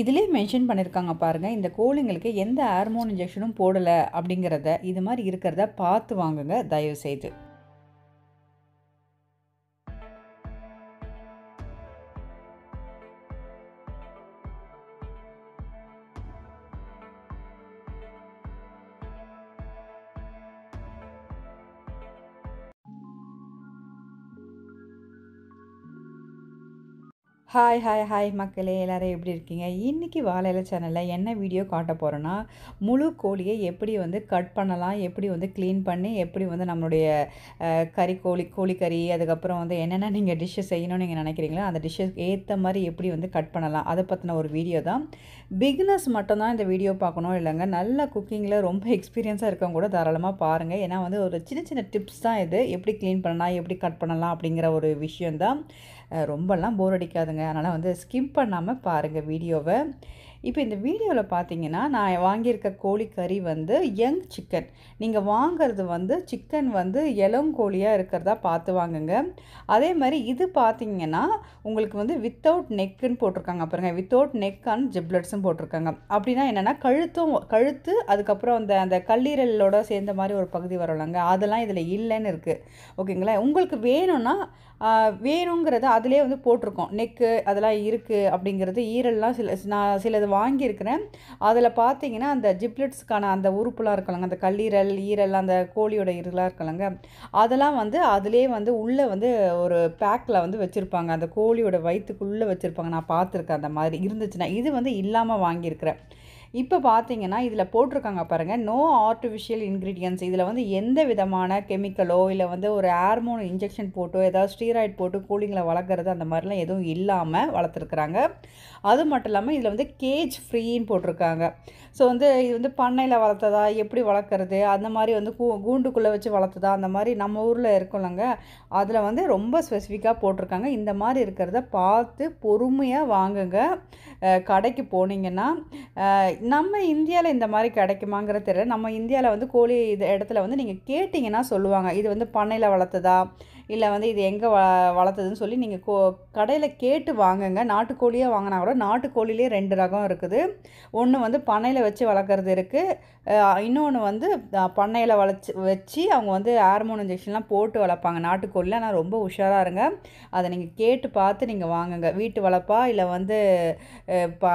இதிலே மென்ஷன் பண்ணியிருக்காங்க பாருங்கள் இந்த கோழிங்களுக்கு எந்த ஹார்மோன் இன்ஜெக்ஷனும் போடலை அப்படிங்கிறத இது மாதிரி இருக்கிறத பார்த்து வாங்குங்க தயவுசெய்து ஹாய் ஹாய் ஹாய் மக்களே எல்லோரும் எப்படி இருக்கீங்க இன்றைக்கி வாழையில சேனலில் என்ன வீடியோ காட்ட போகிறோன்னா முழு கோழியை எப்படி வந்து கட் பண்ணலாம் எப்படி வந்து க்ளீன் பண்ணி எப்படி வந்து நம்மளுடைய கறி கோழி கோழிக்கறி அதுக்கப்புறம் வந்து என்னென்ன நீங்கள் டிஷ்ஷு செய்யணும்னு நீங்கள் நினைக்கிறீங்களோ அந்த டிஷ்ஷுக்கு ஏற்ற மாதிரி எப்படி வந்து கட் பண்ணலாம் அதை பற்றின ஒரு வீடியோ தான் பிகினர்ஸ் மட்டும்தான் இந்த வீடியோ பார்க்கணும் இல்லைங்க நல்ல குக்கிங்கில் ரொம்ப எக்ஸ்பீரியன்ஸாக இருக்கவங்க கூட தாராளமாக பாருங்கள் ஏன்னா வந்து ஒரு சின்ன சின்ன டிப்ஸ் தான் இது எப்படி க்ளீன் பண்ணலாம் எப்படி கட் பண்ணலாம் அப்படிங்கிற ஒரு விஷயம்தான் ரொம்பலாம் போர் அடிக்காதுங்க அதனால் வந்து ஸ்கிம் பண்ணாமல் பாருங்கள் வீடியோவை இப்போ இந்த வீடியோவில் பார்த்தீங்கன்னா நான் வாங்கியிருக்க கோழி கறி வந்து யங் சிக்கன் நீங்கள் வாங்கிறது வந்து சிக்கன் வந்து இளங்கோழியாக இருக்கிறதா பார்த்து வாங்குங்க அதே மாதிரி இது பார்த்தீங்கன்னா உங்களுக்கு வந்து வித்தவுட் நெக்குன்னு போட்டிருக்காங்க பாருங்கள் வித்தவுட் நெக் அண்ட் ஜிப்லெட்ஸும் போட்டிருக்காங்க அப்படின்னா என்னென்னா கழுத்தும் கழுத்து அதுக்கப்புறம் அந்த அந்த கல்லீரலோட சேர்ந்த மாதிரி ஒரு பகுதி வரலாங்க அதெல்லாம் இதில் இல்லைன்னு இருக்குது ஓகேங்களா உங்களுக்கு வேணும்னா வேணுங்கிறத அதிலே வந்து போட்டிருக்கோம் நெக்கு அதெல்லாம் இருக்குது அப்படிங்கிறது ஈரல்லாம் சில நான் சிலது வாங்கியிருக்கிறேன் அதில் பார்த்தீங்கன்னா அந்த ஜிப்லெட்ஸ்க்கான அந்த உறுப்புலாம் இருக்கலாங்க அந்த கல்லீரல் ஈரல் அந்த கோழியோட இருலாம் இருக்கலங்க அதெல்லாம் வந்து அதிலே வந்து உள்ளே வந்து ஒரு பேக்கில் வந்து வச்சுருப்பாங்க அந்த கோழியோட வயிற்றுக்குள்ளே வச்சுருப்பாங்க நான் பார்த்துருக்கேன் அந்த மாதிரி இருந்துச்சுன்னா இது வந்து இல்லாமல் வாங்கியிருக்கிறேன் இப்போ பார்த்தீங்கன்னா இதில் போட்டிருக்காங்க பாருங்கள் நோ ஆர்டிஃபிஷியல் இன்க்ரீடியன்ஸ் இதில் வந்து எந்த விதமான கெமிக்கலோ இல்லை வந்து ஒரு ஹார்மோன் இன்ஜெக்ஷன் போட்டோ ஏதாவது ஸ்டீராய்ட் போட்டு கூலிங்கில் வளர்க்குறது அந்த மாதிரிலாம் எதுவும் இல்லாமல் வளர்த்துருக்குறாங்க அது மட்டும் இல்லாமல் இதில் வந்து கேஜ் ஃப்ரீன்னு போட்டிருக்காங்க ஸோ வந்து இது வந்து பண்ணையில் வளர்த்ததா எப்படி வளர்க்குறது அந்த மாதிரி வந்து கூ கூண்டுக்குள்ளே வச்சு வளர்த்ததா அந்த மாதிரி நம்ம ஊரில் இருக்கலங்க அதில் வந்து ரொம்ப ஸ்பெசிஃபிக்காக போட்டிருக்காங்க இந்த மாதிரி இருக்கிறத பார்த்து பொறுமையாக வாங்குங்க கடைக்கு போனீங்கன்னா நம்ம இந்தியாவில் இந்த மாதிரி கிடைக்குமாங்கிற தெரியல நம்ம இந்தியாவில் வந்து கோழி இது இடத்துல வந்து நீங்கள் கேட்டிங்கன்னா சொல்லுவாங்க இது வந்து பண்ணையில் வளர்த்ததா இல்லை வந்து இது எங்கே வ வளர்த்ததுன்னு சொல்லி நீங்கள் கோ கடையில் கேட்டு வாங்குங்க நாட்டுக்கோழியே வாங்கினா கூட நாட்டுக்கோழிலே ரெண்டு ரகம் இருக்குது ஒன்று வந்து பண்ணையில் வச்சு வளர்க்குறது இருக்குது இன்னொன்று வந்து பண்ணையில் வளச்சி வச்சு அவங்க வந்து ஹார்மோன் இன்ஜெக்ஷன்லாம் போட்டு வளர்ப்பாங்க நாட்டுக்கோழியில் ஆனால் ரொம்ப உஷாராக இருங்க அதை நீங்கள் கேட்டு பார்த்து நீங்கள் வாங்குங்க வீட்டு வளர்ப்பா இல்லை வந்து பா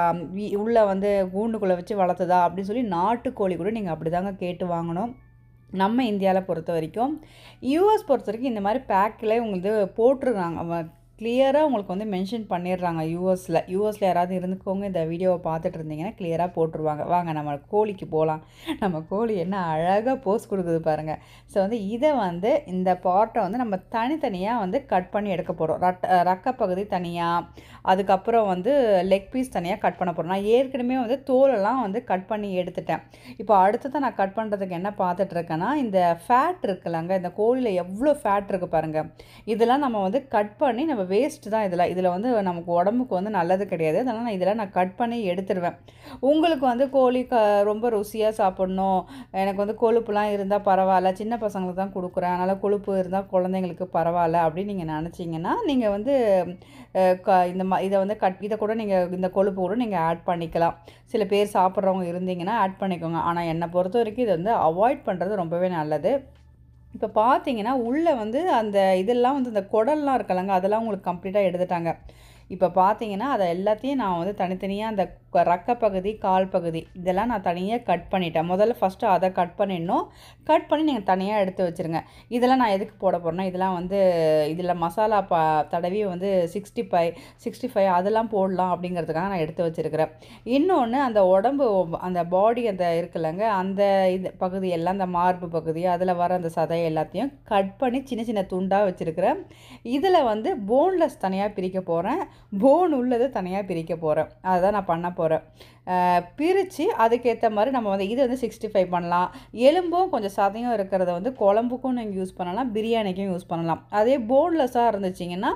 உள்ளே வந்து கூண்டுக்குள்ளே வச்சு வளர்த்துதா அப்படின்னு சொல்லி நாட்டுக்கோழி கூட நீங்கள் அப்படி தாங்க கேட்டு வாங்கணும் நம்ம இந்தியாவில் பொறுத்த வரைக்கும் யூஎஸ் பொறுத்த வரைக்கும் இந்த மாதிரி பேக்கில் உங்களுக்கு போட்டிருக்காங்க கிளியராக உங்களுக்கு வந்து மென்ஷன் பண்ணிடுறாங்க யூஎஸில் யூஎஸில் யாராவது இருந்துக்கோங்க இந்த வீடியோவை பார்த்துட்டு இருந்தீங்கன்னா கிளியராக போட்டுருவாங்க வாங்க நம்ம கோழிக்கு போகலாம் நம்ம கோழி என்ன அழகாக போஸ் கொடுக்குது பாருங்கள் ஸோ வந்து இதை வந்து இந்த பார்ட்டை வந்து நம்ம தனித்தனியாக வந்து கட் பண்ணி எடுக்க போகிறோம் ரக்க ரக்கப்பகுதி தனியாக அதுக்கப்புறம் வந்து லெக் பீஸ் தனியாக கட் பண்ண போகிறேன் நான் ஏற்கனவே வந்து தோலெல்லாம் வந்து கட் பண்ணி எடுத்துட்டேன் இப்போ அடுத்ததான் நான் கட் பண்ணுறதுக்கு என்ன பார்த்துட்ருக்கேன்னா இந்த ஃபேட் இருக்குல்லங்க இந்த கோழியில் எவ்வளோ ஃபேட் இருக்குது பாருங்கள் இதெல்லாம் நம்ம வந்து கட் பண்ணி நம்ம வேஸ்ட்டு தான் இதில் இதில் வந்து நமக்கு உடம்புக்கு வந்து நல்லது கிடையாது அதனால் நான் இதெல்லாம் நான் கட் பண்ணி எடுத்துருவேன் உங்களுக்கு வந்து கோழி க ரொம்ப ருசியாக சாப்பிட்ணும் எனக்கு வந்து கொழுப்புலாம் இருந்தால் பரவாயில்ல சின்ன பசங்களுக்கு தான் கொடுக்குறேன் அதனால் கொழுப்பு இருந்தால் குழந்தைங்களுக்கு பரவாயில்ல அப்படின்னு நீங்கள் நினச்சிங்கன்னா நீங்கள் வந்து க இந்த இதை வந்து கட் இதை கூட நீங்கள் இந்த கொழுப்பு கூட நீங்கள் ஆட் பண்ணிக்கலாம் சில பேர் சாப்பிட்றவங்க இருந்தீங்கன்னா ஆட் பண்ணிக்கோங்க ஆனால் என்னை பொறுத்த வரைக்கும் இதை வந்து அவாய்ட் பண்ணுறது ரொம்பவே நல்லது இப்போ பார்த்தீங்கன்னா உள்ளே வந்து அந்த இதெல்லாம் வந்து இந்த குடல்லாம் இருக்கலங்க அதெல்லாம் உங்களுக்கு கம்ப்ளீட்டாக எடுத்துட்டாங்க இப்போ பார்த்தீங்கன்னா அதை எல்லாத்தையும் நான் வந்து தனித்தனியாக அந்த பகுதி கால் பகுதி இதெல்லாம் நான் தனியாக கட் பண்ணிட்டேன் முதல்ல ஃபஸ்ட்டு அதை கட் பண்ணிடணும் கட் பண்ணி நீங்கள் தனியாக எடுத்து வச்சுருங்க இதெல்லாம் நான் எதுக்கு போட போகிறேன்னா இதெல்லாம் வந்து இதில் மசாலா பா தடவி வந்து சிக்ஸ்டி ஃபைவ் சிக்ஸ்டி ஃபைவ் அதெல்லாம் போடலாம் அப்படிங்கிறதுக்காக நான் எடுத்து வச்சுருக்கிறேன் இன்னொன்று அந்த உடம்பு அந்த பாடி அந்த இருக்குல்லங்க அந்த இது பகுதியெல்லாம் அந்த மார்பு பகுதி அதில் வர அந்த சதை எல்லாத்தையும் கட் பண்ணி சின்ன சின்ன துண்டாக வச்சுருக்கிறேன் இதில் வந்து போன்லெஸ் தனியாக பிரிக்க போகிறேன் போன் உள்ளதை தனியாக பிரிக்க போகிறேன் அதுதான் நான் பண்ண போகிறேன் ¡Gracias! பிரித்து அதுக்கேற்ற மாதிரி நம்ம வந்து இது வந்து சிக்ஸ்டி ஃபைவ் பண்ணலாம் எலும்பும் கொஞ்சம் சதையும் இருக்கிறத வந்து குழம்புக்கும் நீங்கள் யூஸ் பண்ணலாம் பிரியாணிக்கும் யூஸ் பண்ணலாம் அதே போன்லெஸ்ஸாக இருந்துச்சிங்கன்னா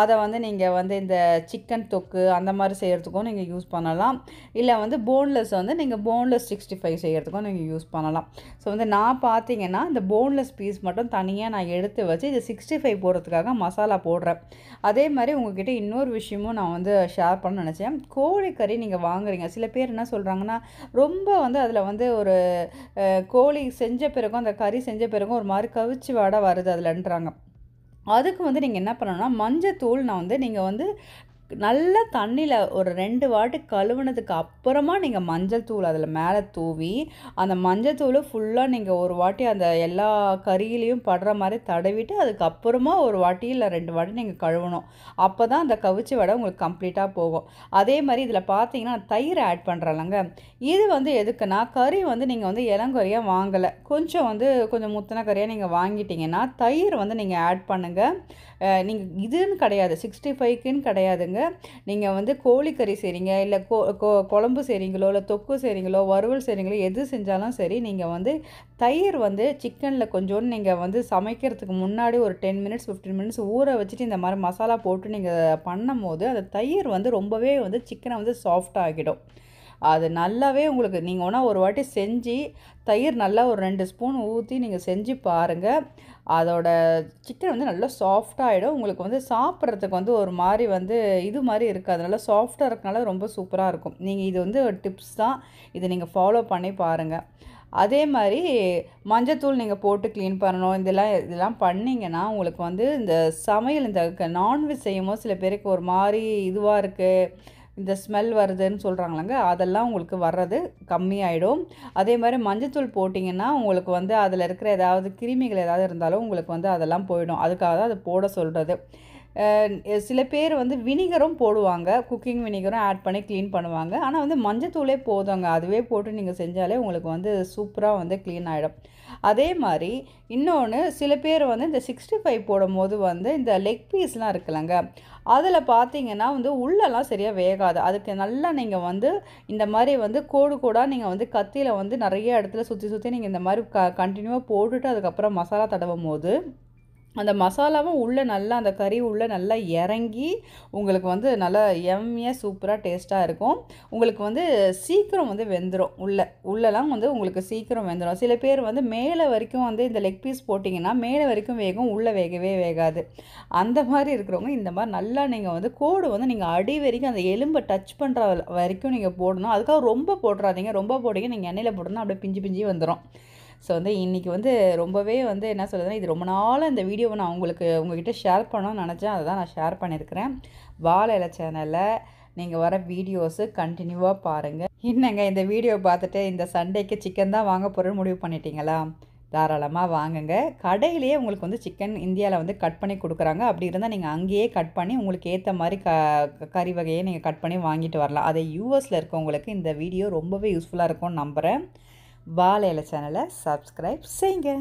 அதை வந்து நீங்கள் வந்து இந்த சிக்கன் தொக்கு அந்த மாதிரி செய்கிறதுக்கும் நீங்கள் யூஸ் பண்ணலாம் இல்லை வந்து போன்லெஸ் வந்து நீங்கள் போன்லெஸ் சிக்ஸ்டி ஃபைவ் செய்கிறதுக்கும் நீங்கள் யூஸ் பண்ணலாம் ஸோ வந்து நான் பார்த்தீங்கன்னா இந்த போன்லெஸ் பீஸ் மட்டும் தனியாக நான் எடுத்து வச்சு இது சிக்ஸ்டி ஃபைவ் போடுறதுக்காக மசாலா போடுறேன் அதே மாதிரி உங்ககிட்ட இன்னொரு விஷயமும் நான் வந்து ஷேர் பண்ண நினச்சேன் கோழிக்கறி நீங்கள் வாங்குறீங்க சில பேர் என்ன சொல்கிறாங்கன்னா ரொம்ப வந்து அதில் வந்து ஒரு கோழி செஞ்ச பிறகும் அந்த கறி செஞ்ச பிறகும் ஒரு மாதிரி கவிச்சு வாடை வருது அதில்ன்றாங்க அதுக்கு வந்து நீங்கள் என்ன பண்ணணும்னா மஞ்சத்தூள் நான் வந்து நீங்கள் வந்து நல்லா தண்ணியில் ஒரு ரெண்டு வாட்டி கழுவுனதுக்கு அப்புறமா நீங்கள் மஞ்சள் தூள் அதில் மேலே தூவி அந்த மஞ்சள் தூள் ஃபுல்லாக நீங்கள் ஒரு வாட்டி அந்த எல்லா கறியிலையும் படுற மாதிரி தடவிட்டு அதுக்கப்புறமா ஒரு வாட்டி இல்லை ரெண்டு வாட்டி நீங்கள் கழுவணும் அப்போ தான் அந்த கவிச்சி வடை உங்களுக்கு கம்ப்ளீட்டாக போகும் அதே மாதிரி இதில் பார்த்தீங்கன்னா தயிர் ஆட் பண்ணுறலங்க இது வந்து எதுக்குன்னா கறி வந்து நீங்கள் வந்து இளங்கறியாக வாங்கலை கொஞ்சம் வந்து கொஞ்சம் முத்தின கறியாக நீங்கள் வாங்கிட்டீங்கன்னா தயிர் வந்து நீங்கள் ஆட் பண்ணுங்கள் நீங்கள் இதுன்னு கிடையாது சிக்ஸ்டி ஃபைவ்க்குன்னு கிடையாதுங்க பாருங்கள் நீங்கள் வந்து கோழிக்கறி செய்கிறீங்க இல்லை கொ குழம்பு செய்கிறீங்களோ இல்லை தொக்கு செய்கிறீங்களோ வறுவல் செய்கிறீங்களோ எது செஞ்சாலும் சரி நீங்கள் வந்து தயிர் வந்து சிக்கனில் கொஞ்சோன்னு நீங்கள் வந்து சமைக்கிறதுக்கு முன்னாடி ஒரு டென் மினிட்ஸ் ஃபிஃப்டீன் மினிட்ஸ் ஊற வச்சுட்டு இந்த மாதிரி மசாலா போட்டு நீங்கள் பண்ணும் போது அந்த தயிர் வந்து ரொம்பவே வந்து சிக்கனை வந்து சாஃப்டாகிடும் அது நல்லாவே உங்களுக்கு நீங்கள் ஒன்றா ஒரு வாட்டி செஞ்சு தயிர் நல்லா ஒரு ரெண்டு ஸ்பூன் ஊற்றி நீங்கள் செஞ்சு பாருங்கள் அதோட சிக்கன் வந்து நல்லா சாஃப்டாகிடும் உங்களுக்கு வந்து சாப்பிட்றதுக்கு வந்து ஒரு மாதிரி வந்து இது மாதிரி இருக்குது அதனால சாஃப்டாக இருக்கனால ரொம்ப சூப்பராக இருக்கும் நீங்கள் இது வந்து டிப்ஸ் தான் இதை நீங்கள் ஃபாலோ பண்ணி பாருங்கள் அதே மாதிரி மஞ்சத்தூள் நீங்கள் போட்டு க்ளீன் பண்ணணும் இதெல்லாம் இதெல்லாம் பண்ணிங்கன்னா உங்களுக்கு வந்து இந்த சமையல் இந்த நான்வெஜ் செய்யும் போது சில பேருக்கு ஒரு மாதிரி இதுவாக இருக்குது இந்த ஸ்மெல் வருதுன்னு சொல்கிறாங்களாங்க அதெல்லாம் உங்களுக்கு வர்றது கம்மியாயிடும் அதே மாதிரி மஞ்சத்தூள் போட்டிங்கன்னா உங்களுக்கு வந்து அதில் இருக்கிற ஏதாவது கிருமிகள் ஏதாவது இருந்தாலும் உங்களுக்கு வந்து அதெல்லாம் போயிடும் அதுக்காக தான் அது போட சொல்கிறது சில பேர் வந்து வினிகரும் போடுவாங்க குக்கிங் வினிகரும் ஆட் பண்ணி க்ளீன் பண்ணுவாங்க ஆனால் வந்து மஞ்சத்தூளே போதுங்க அதுவே போட்டு நீங்கள் செஞ்சாலே உங்களுக்கு வந்து சூப்பராக வந்து க்ளீன் ஆகிடும் அதே மாதிரி இன்னொன்று சில பேர் வந்து இந்த சிக்ஸ்டி ஃபைவ் போடும்போது வந்து இந்த லெக் பீஸ்லாம் இருக்குல்லங்க அதில் பார்த்தீங்கன்னா வந்து உள்ளெல்லாம் சரியாக வேகாது அதுக்கு நல்லா நீங்கள் வந்து இந்த மாதிரி வந்து கோடு கோடாக நீங்கள் வந்து கத்தியில் வந்து நிறைய இடத்துல சுற்றி சுற்றி நீங்கள் இந்த மாதிரி க கண்டினியூவாக போட்டுட்டு அதுக்கப்புறம் மசாலா தடவும் போது அந்த மசாலாவும் உள்ளே நல்லா அந்த கறி உள்ளே நல்லா இறங்கி உங்களுக்கு வந்து நல்லா எம்மியாக சூப்பராக டேஸ்ட்டாக இருக்கும் உங்களுக்கு வந்து சீக்கிரம் வந்து வெந்துடும் உள்ளே உள்ளெல்லாம் வந்து உங்களுக்கு சீக்கிரம் வெந்துடும் சில பேர் வந்து மேலே வரைக்கும் வந்து இந்த லெக் பீஸ் போட்டிங்கன்னா மேலே வரைக்கும் வேகும் உள்ளே வேகவே வேகாது அந்த மாதிரி இருக்கிறவங்க இந்த மாதிரி நல்லா நீங்கள் வந்து கோடு வந்து நீங்கள் அடி வரைக்கும் அந்த எலும்பை டச் பண்ணுற வரைக்கும் நீங்கள் போடணும் அதுக்காக ரொம்ப போட்டுறாதீங்க ரொம்ப போட்டிங்க நீங்கள் எண்ணெயில் போட்டோன்னா அப்படியே பிஞ்சு பிஞ்சு வந்துடும் ஸோ வந்து இன்றைக்கி வந்து ரொம்பவே வந்து என்ன சொல்கிறதுனா இது ரொம்ப நாள் இந்த வீடியோவை நான் உங்களுக்கு உங்ககிட்ட ஷேர் பண்ணணும்னு நினச்சேன் அதை தான் நான் ஷேர் பண்ணியிருக்கிறேன் வாழை இலை சேனலில் நீங்கள் வர வீடியோஸு கண்டினியூவாக பாருங்கள் என்னங்க இந்த வீடியோ பார்த்துட்டு இந்த சண்டேக்கு சிக்கன் தான் வாங்க போகிறேன்னு முடிவு பண்ணிட்டீங்களா தாராளமாக வாங்குங்க கடையிலேயே உங்களுக்கு வந்து சிக்கன் இந்தியாவில் வந்து கட் பண்ணி கொடுக்குறாங்க அப்படி இருந்தால் நீங்கள் அங்கேயே கட் பண்ணி உங்களுக்கு ஏற்ற மாதிரி க கறி வகையை நீங்கள் கட் பண்ணி வாங்கிட்டு வரலாம் அதை யூஎஸில் இருக்கவங்களுக்கு இந்த வீடியோ ரொம்பவே யூஸ்ஃபுல்லாக இருக்கும்னு நம்புகிறேன் இலை சேனலை சப்ஸ்கிரைப் செய்யுங்க